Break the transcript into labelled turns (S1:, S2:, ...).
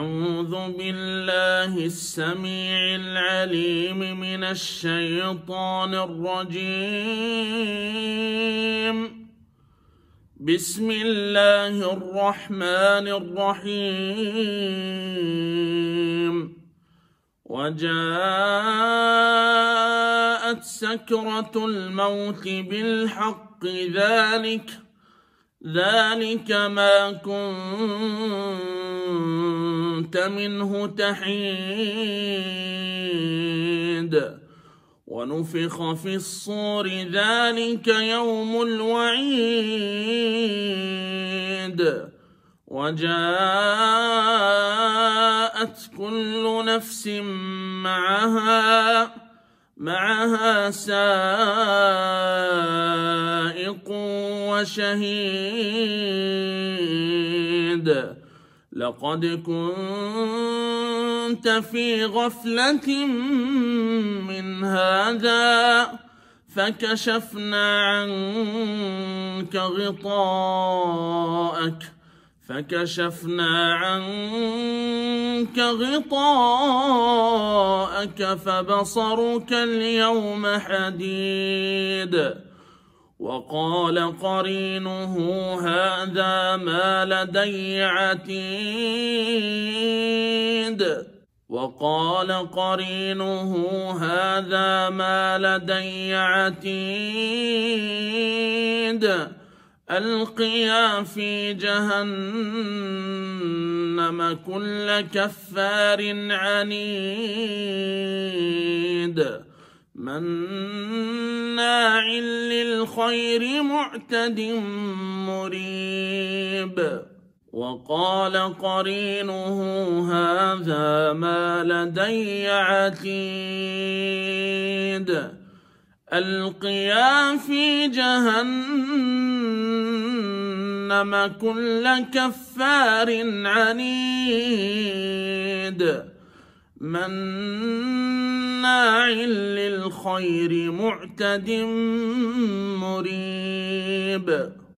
S1: أعوذ بالله السميع العليم من الشيطان الرجيم بسم الله الرحمن الرحيم وجاءت سكرة الموت بالحق ذلك ذلك ما كنت كنت منه تحيد ونفخ في الصور ذلك يوم الوعيد وجاءت كل نفس معها معها سائق وشهيد لقد كنت في غفلة من هذا فكشفنا عنك غطاءك فكشفنا عنك غطاءك فبصرك اليوم حديد وقال قرينه هذا ما لدي عتيد وقال قرينه هذا ما لدي عتيد القيا في جهنم كل كفار عنيد من للخير معتد مريب وقال قرينه هذا ما لدي عتيد القيا في جهنم كل كفار عنيد من مناع للخير معتد مريب